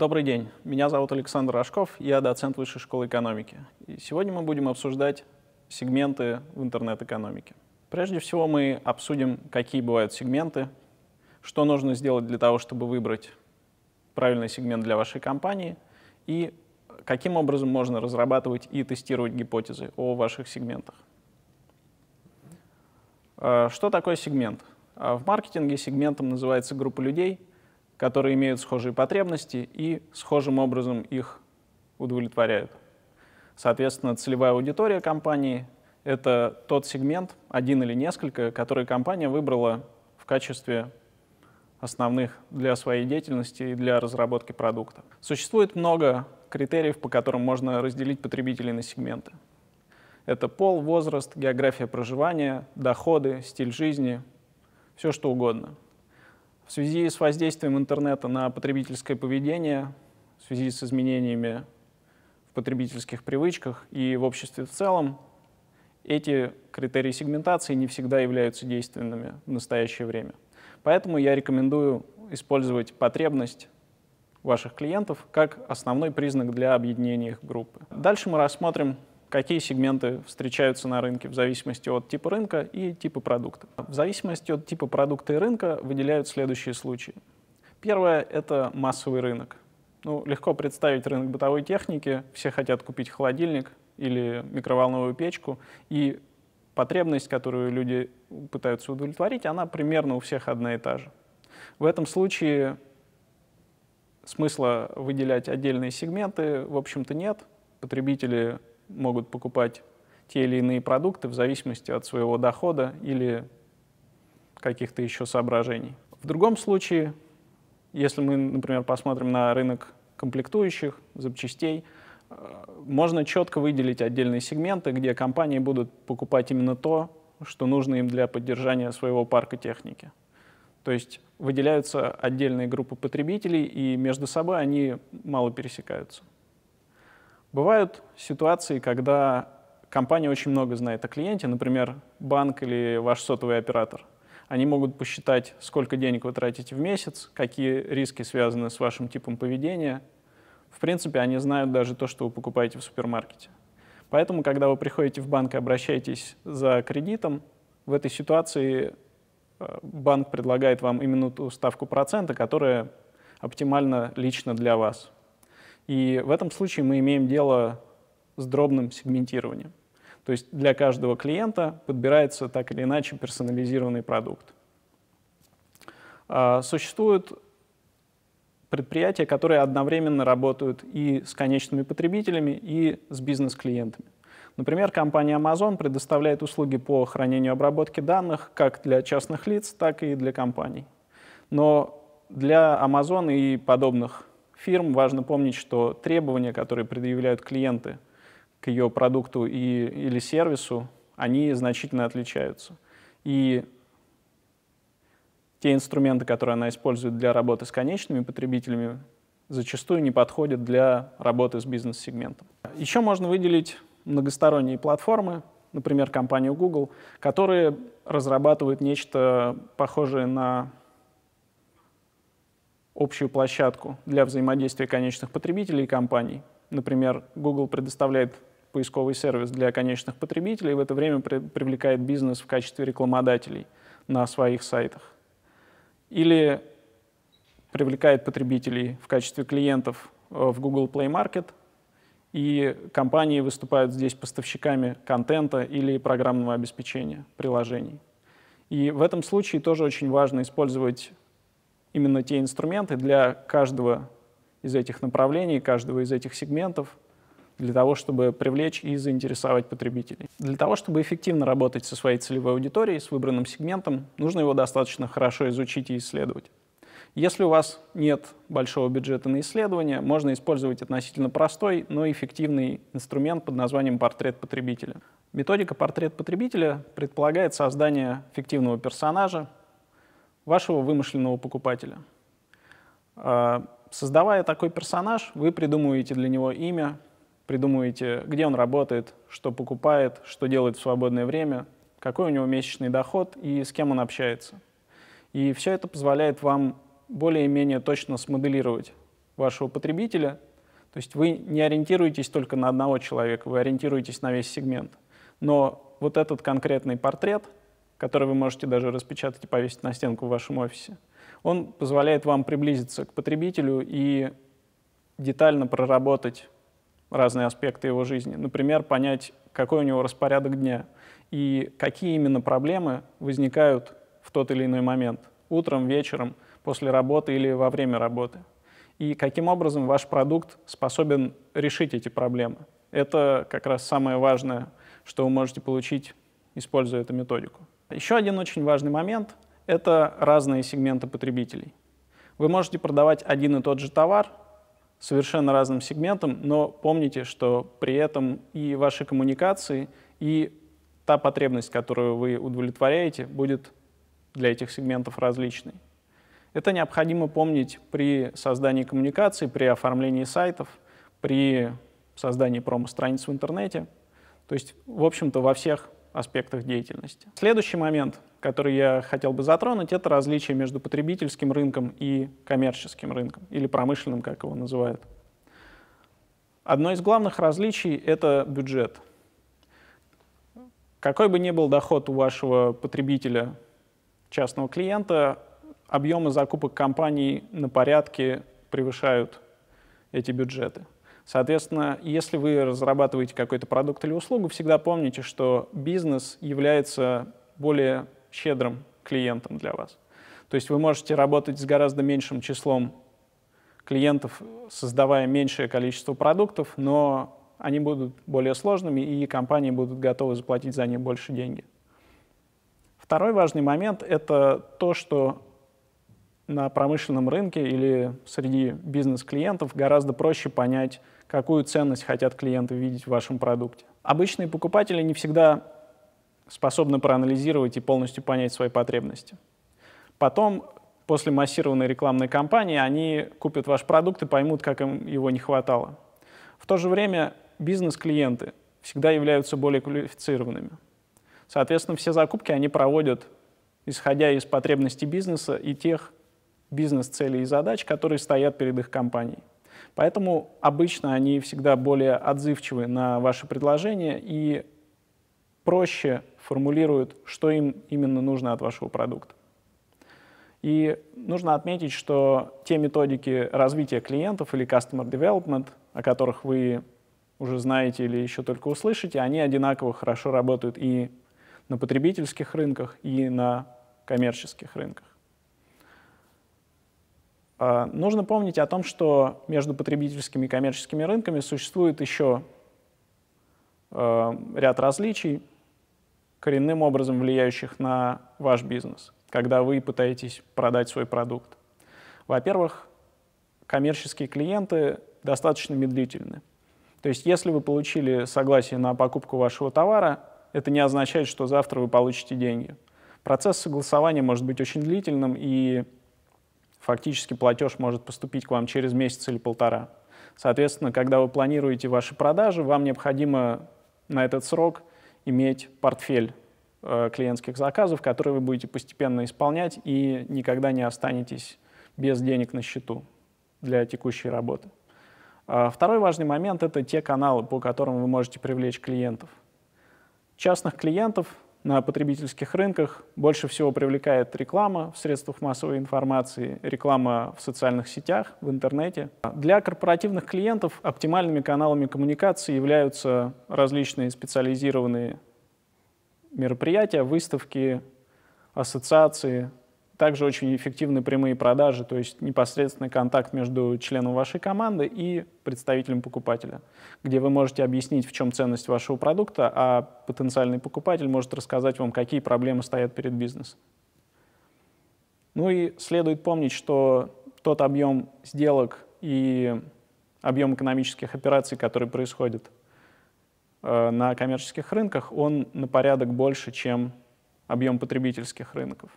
Добрый день, меня зовут Александр Рожков, я доцент Высшей школы экономики. И сегодня мы будем обсуждать сегменты в интернет-экономике. Прежде всего мы обсудим, какие бывают сегменты, что нужно сделать для того, чтобы выбрать правильный сегмент для вашей компании и каким образом можно разрабатывать и тестировать гипотезы о ваших сегментах. Э, что такое сегмент? Э, в маркетинге сегментом называется группа людей — которые имеют схожие потребности и схожим образом их удовлетворяют. Соответственно, целевая аудитория компании — это тот сегмент, один или несколько, который компания выбрала в качестве основных для своей деятельности и для разработки продукта. Существует много критериев, по которым можно разделить потребителей на сегменты. Это пол, возраст, география проживания, доходы, стиль жизни, все что угодно — в связи с воздействием интернета на потребительское поведение, в связи с изменениями в потребительских привычках и в обществе в целом, эти критерии сегментации не всегда являются действенными в настоящее время. Поэтому я рекомендую использовать потребность ваших клиентов как основной признак для объединения их группы. Дальше мы рассмотрим какие сегменты встречаются на рынке в зависимости от типа рынка и типа продукта. В зависимости от типа продукта и рынка выделяют следующие случаи. Первое — это массовый рынок. Ну, легко представить рынок бытовой техники, все хотят купить холодильник или микроволновую печку, и потребность, которую люди пытаются удовлетворить, она примерно у всех одна и та же. В этом случае смысла выделять отдельные сегменты, в общем-то, нет. Потребители могут покупать те или иные продукты в зависимости от своего дохода или каких-то еще соображений. В другом случае, если мы, например, посмотрим на рынок комплектующих, запчастей, э, можно четко выделить отдельные сегменты, где компании будут покупать именно то, что нужно им для поддержания своего парка техники. То есть выделяются отдельные группы потребителей, и между собой они мало пересекаются. Бывают ситуации, когда компания очень много знает о клиенте, например, банк или ваш сотовый оператор. Они могут посчитать, сколько денег вы тратите в месяц, какие риски связаны с вашим типом поведения. В принципе, они знают даже то, что вы покупаете в супермаркете. Поэтому, когда вы приходите в банк и обращаетесь за кредитом, в этой ситуации э, банк предлагает вам именно ту ставку процента, которая оптимальна лично для вас. И в этом случае мы имеем дело с дробным сегментированием. То есть для каждого клиента подбирается так или иначе персонализированный продукт. А, существуют предприятия, которые одновременно работают и с конечными потребителями, и с бизнес-клиентами. Например, компания Amazon предоставляет услуги по хранению и обработке данных как для частных лиц, так и для компаний. Но для Amazon и подобных фирм, важно помнить, что требования, которые предъявляют клиенты к ее продукту и, или сервису, они значительно отличаются. И те инструменты, которые она использует для работы с конечными потребителями, зачастую не подходят для работы с бизнес-сегментом. Еще можно выделить многосторонние платформы, например, компанию Google, которые разрабатывают нечто похожее на общую площадку для взаимодействия конечных потребителей и компаний. Например, Google предоставляет поисковый сервис для конечных потребителей и в это время при привлекает бизнес в качестве рекламодателей на своих сайтах. Или привлекает потребителей в качестве клиентов э, в Google Play Market, и компании выступают здесь поставщиками контента или программного обеспечения приложений. И в этом случае тоже очень важно использовать именно те инструменты для каждого из этих направлений, каждого из этих сегментов, для того, чтобы привлечь и заинтересовать потребителей. Для того, чтобы эффективно работать со своей целевой аудиторией, с выбранным сегментом, нужно его достаточно хорошо изучить и исследовать. Если у вас нет большого бюджета на исследование, можно использовать относительно простой, но эффективный инструмент под названием «Портрет потребителя». Методика «Портрет потребителя» предполагает создание фиктивного персонажа, вашего вымышленного покупателя. А, создавая такой персонаж, вы придумываете для него имя, придумываете, где он работает, что покупает, что делает в свободное время, какой у него месячный доход и с кем он общается. И все это позволяет вам более-менее точно смоделировать вашего потребителя. То есть вы не ориентируетесь только на одного человека, вы ориентируетесь на весь сегмент. Но вот этот конкретный портрет — который вы можете даже распечатать и повесить на стенку в вашем офисе. Он позволяет вам приблизиться к потребителю и детально проработать разные аспекты его жизни. Например, понять, какой у него распорядок дня и какие именно проблемы возникают в тот или иной момент, утром, вечером, после работы или во время работы. И каким образом ваш продукт способен решить эти проблемы. Это как раз самое важное, что вы можете получить, используя эту методику. Еще один очень важный момент — это разные сегменты потребителей. Вы можете продавать один и тот же товар совершенно разным сегментам, но помните, что при этом и ваши коммуникации, и та потребность, которую вы удовлетворяете, будет для этих сегментов различной. Это необходимо помнить при создании коммуникаций, при оформлении сайтов, при создании промо-страниц в интернете. То есть, в общем-то, во всех аспектах деятельности. Следующий момент, который я хотел бы затронуть, это различие между потребительским рынком и коммерческим рынком, или промышленным, как его называют. Одно из главных различий — это бюджет. Какой бы ни был доход у вашего потребителя, частного клиента, объемы закупок компаний на порядке превышают эти бюджеты. Соответственно, если вы разрабатываете какой-то продукт или услугу, всегда помните, что бизнес является более щедрым клиентом для вас. То есть вы можете работать с гораздо меньшим числом клиентов, создавая меньшее количество продуктов, но они будут более сложными, и компании будут готовы заплатить за них больше деньги. Второй важный момент — это то, что на промышленном рынке или среди бизнес-клиентов гораздо проще понять какую ценность хотят клиенты видеть в вашем продукте. Обычные покупатели не всегда способны проанализировать и полностью понять свои потребности. Потом, после массированной рекламной кампании, они купят ваш продукт и поймут, как им его не хватало. В то же время бизнес-клиенты всегда являются более квалифицированными. Соответственно, все закупки они проводят, исходя из потребностей бизнеса и тех бизнес-целей и задач, которые стоят перед их компанией. Поэтому обычно они всегда более отзывчивы на ваши предложения и проще формулируют, что им именно нужно от вашего продукта. И нужно отметить, что те методики развития клиентов или customer development, о которых вы уже знаете или еще только услышите, они одинаково хорошо работают и на потребительских рынках, и на коммерческих рынках. А, нужно помнить о том, что между потребительскими и коммерческими рынками существует еще э, ряд различий, коренным образом влияющих на ваш бизнес, когда вы пытаетесь продать свой продукт. Во-первых, коммерческие клиенты достаточно медлительны. То есть если вы получили согласие на покупку вашего товара, это не означает, что завтра вы получите деньги. Процесс согласования может быть очень длительным, и Фактически платеж может поступить к вам через месяц или полтора. Соответственно, когда вы планируете ваши продажи, вам необходимо на этот срок иметь портфель э, клиентских заказов, которые вы будете постепенно исполнять и никогда не останетесь без денег на счету для текущей работы. А второй важный момент — это те каналы, по которым вы можете привлечь клиентов. Частных клиентов на потребительских рынках больше всего привлекает реклама в средствах массовой информации, реклама в социальных сетях, в интернете. Для корпоративных клиентов оптимальными каналами коммуникации являются различные специализированные мероприятия, выставки, ассоциации, также очень эффективны прямые продажи, то есть непосредственный контакт между членом вашей команды и представителем покупателя, где вы можете объяснить, в чем ценность вашего продукта, а потенциальный покупатель может рассказать вам, какие проблемы стоят перед бизнесом. Ну и следует помнить, что тот объем сделок и объем экономических операций, которые происходят э, на коммерческих рынках, он на порядок больше, чем объем потребительских рынков.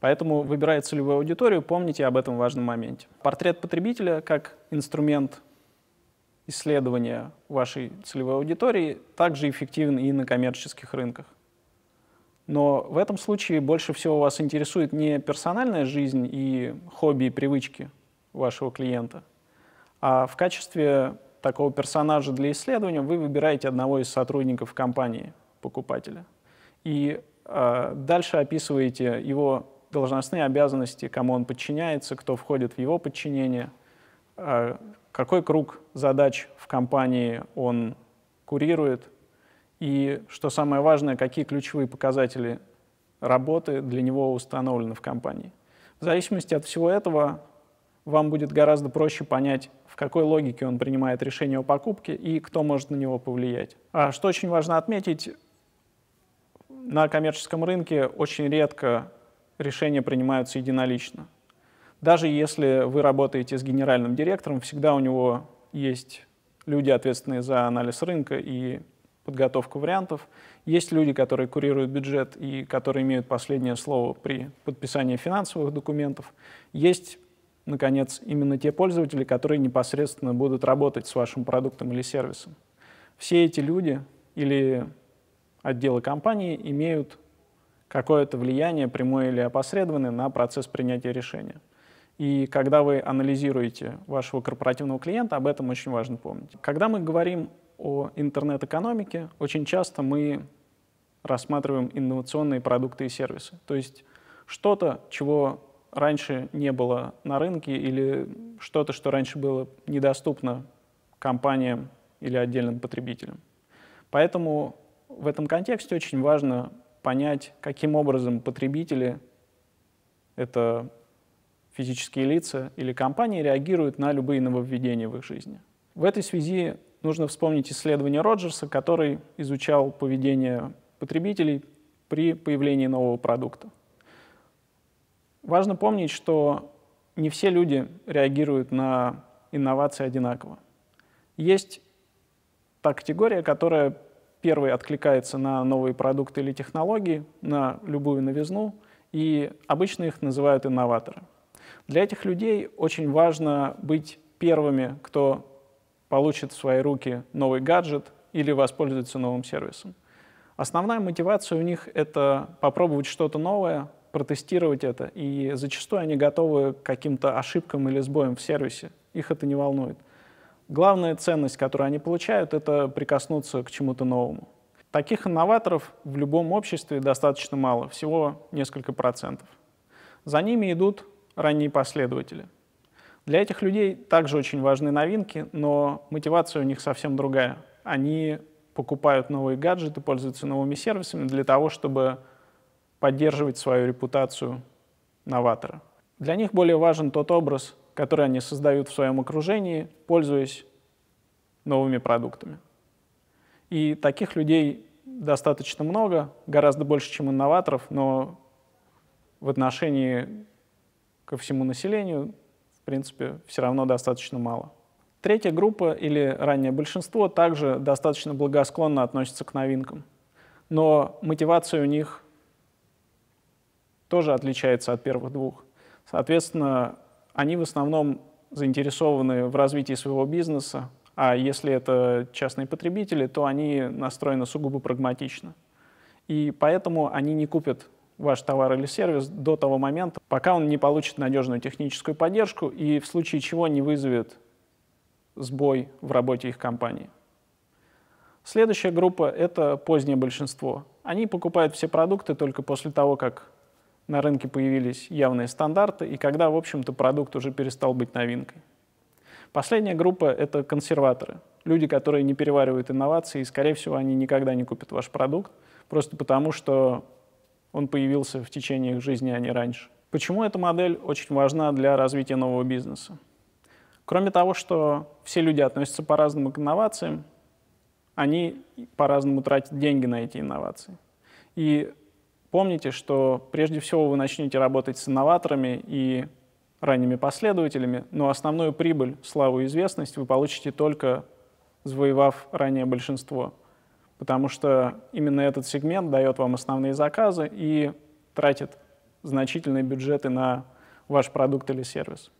Поэтому, выбирая целевую аудиторию, помните об этом важном моменте. Портрет потребителя как инструмент исследования вашей целевой аудитории также эффективен и на коммерческих рынках. Но в этом случае больше всего вас интересует не персональная жизнь и хобби и привычки вашего клиента, а в качестве такого персонажа для исследования вы выбираете одного из сотрудников компании, покупателя. И э, дальше описываете его должностные обязанности, кому он подчиняется, кто входит в его подчинение, а какой круг задач в компании он курирует, и, что самое важное, какие ключевые показатели работы для него установлены в компании. В зависимости от всего этого вам будет гораздо проще понять, в какой логике он принимает решение о покупке и кто может на него повлиять. А что очень важно отметить, на коммерческом рынке очень редко решения принимаются единолично. Даже если вы работаете с генеральным директором, всегда у него есть люди, ответственные за анализ рынка и подготовку вариантов. Есть люди, которые курируют бюджет и которые имеют последнее слово при подписании финансовых документов. Есть, наконец, именно те пользователи, которые непосредственно будут работать с вашим продуктом или сервисом. Все эти люди или отделы компании имеют какое-то влияние, прямое или опосредованное, на процесс принятия решения. И когда вы анализируете вашего корпоративного клиента, об этом очень важно помнить. Когда мы говорим о интернет-экономике, очень часто мы рассматриваем инновационные продукты и сервисы. То есть что-то, чего раньше не было на рынке, или что-то, что раньше было недоступно компаниям или отдельным потребителям. Поэтому в этом контексте очень важно понять, каким образом потребители, это физические лица или компании, реагируют на любые нововведения в их жизни. В этой связи нужно вспомнить исследование Роджерса, который изучал поведение потребителей при появлении нового продукта. Важно помнить, что не все люди реагируют на инновации одинаково. Есть та категория, которая Первый откликается на новые продукты или технологии, на любую новизну, и обычно их называют инноваторы. Для этих людей очень важно быть первыми, кто получит в свои руки новый гаджет или воспользуется новым сервисом. Основная мотивация у них — это попробовать что-то новое, протестировать это, и зачастую они готовы к каким-то ошибкам или сбоям в сервисе. Их это не волнует. Главная ценность, которую они получают, это прикоснуться к чему-то новому. Таких инноваторов в любом обществе достаточно мало, всего несколько процентов. За ними идут ранние последователи. Для этих людей также очень важны новинки, но мотивация у них совсем другая. Они покупают новые гаджеты, пользуются новыми сервисами для того, чтобы поддерживать свою репутацию новатора. Для них более важен тот образ, которые они создают в своем окружении, пользуясь новыми продуктами. И таких людей достаточно много, гораздо больше, чем инноваторов, но в отношении ко всему населению, в принципе, все равно достаточно мало. Третья группа или раннее большинство также достаточно благосклонно относится к новинкам, но мотивация у них тоже отличается от первых двух. Соответственно, они в основном заинтересованы в развитии своего бизнеса, а если это частные потребители, то они настроены сугубо прагматично. И поэтому они не купят ваш товар или сервис до того момента, пока он не получит надежную техническую поддержку и в случае чего не вызовет сбой в работе их компании. Следующая группа — это позднее большинство. Они покупают все продукты только после того, как на рынке появились явные стандарты и когда, в общем-то, продукт уже перестал быть новинкой. Последняя группа — это консерваторы, люди, которые не переваривают инновации, и, скорее всего, они никогда не купят ваш продукт, просто потому что он появился в течение их жизни, а не раньше. Почему эта модель очень важна для развития нового бизнеса? Кроме того, что все люди относятся по-разному к инновациям, они по-разному тратят деньги на эти инновации. И Помните, что прежде всего вы начнете работать с инноваторами и ранними последователями, но основную прибыль, славу и известность вы получите только завоевав ранее большинство, потому что именно этот сегмент дает вам основные заказы и тратит значительные бюджеты на ваш продукт или сервис.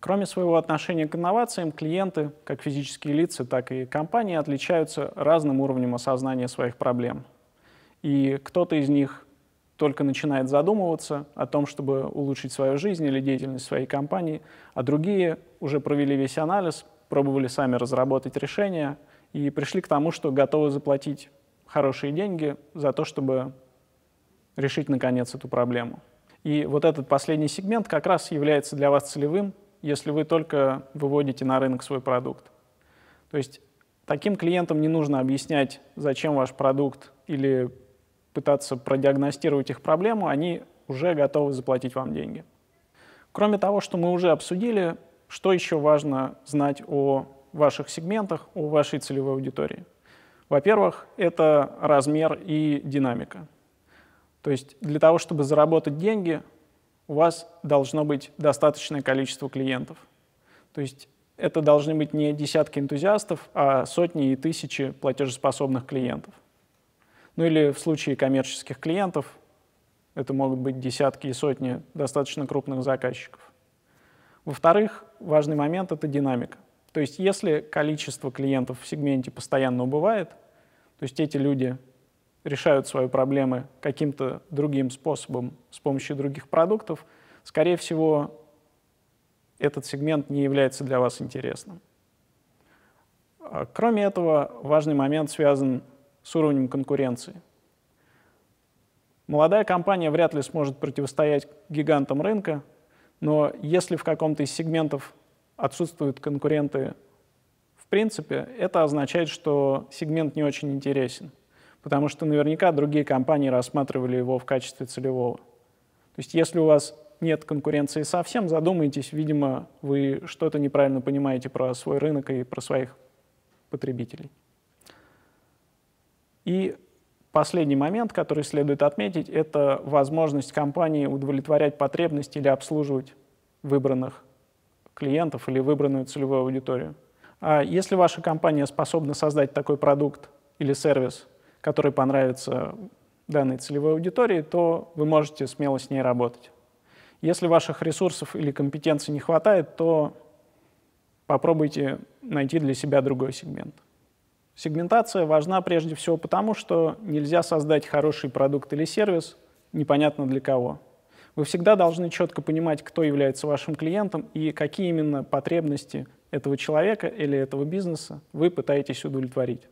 Кроме своего отношения к инновациям, клиенты, как физические лица, так и компании отличаются разным уровнем осознания своих проблем. И кто-то из них только начинает задумываться о том, чтобы улучшить свою жизнь или деятельность своей компании, а другие уже провели весь анализ, пробовали сами разработать решение и пришли к тому, что готовы заплатить хорошие деньги за то, чтобы решить наконец эту проблему. И вот этот последний сегмент как раз является для вас целевым, если вы только выводите на рынок свой продукт. То есть таким клиентам не нужно объяснять, зачем ваш продукт или пытаться продиагностировать их проблему, они уже готовы заплатить вам деньги. Кроме того, что мы уже обсудили, что еще важно знать о ваших сегментах, о вашей целевой аудитории? Во-первых, это размер и динамика. То есть для того, чтобы заработать деньги, у вас должно быть достаточное количество клиентов. То есть это должны быть не десятки энтузиастов, а сотни и тысячи платежеспособных клиентов. Ну или в случае коммерческих клиентов, это могут быть десятки и сотни достаточно крупных заказчиков. Во-вторых, важный момент — это динамика. То есть если количество клиентов в сегменте постоянно убывает, то есть эти люди решают свои проблемы каким-то другим способом с помощью других продуктов, скорее всего, этот сегмент не является для вас интересным. А кроме этого, важный момент связан с уровнем конкуренции. Молодая компания вряд ли сможет противостоять гигантам рынка, но если в каком-то из сегментов отсутствуют конкуренты в принципе, это означает, что сегмент не очень интересен, потому что наверняка другие компании рассматривали его в качестве целевого. То есть если у вас нет конкуренции совсем, задумайтесь, видимо, вы что-то неправильно понимаете про свой рынок и про своих потребителей. И последний момент, который следует отметить, это возможность компании удовлетворять потребности или обслуживать выбранных клиентов или выбранную целевую аудиторию. А если ваша компания способна создать такой продукт или сервис, который понравится данной целевой аудитории, то вы можете смело с ней работать. Если ваших ресурсов или компетенций не хватает, то попробуйте найти для себя другой сегмент. Сегментация важна прежде всего потому, что нельзя создать хороший продукт или сервис непонятно для кого. Вы всегда должны четко понимать, кто является вашим клиентом и какие именно потребности этого человека или этого бизнеса вы пытаетесь удовлетворить.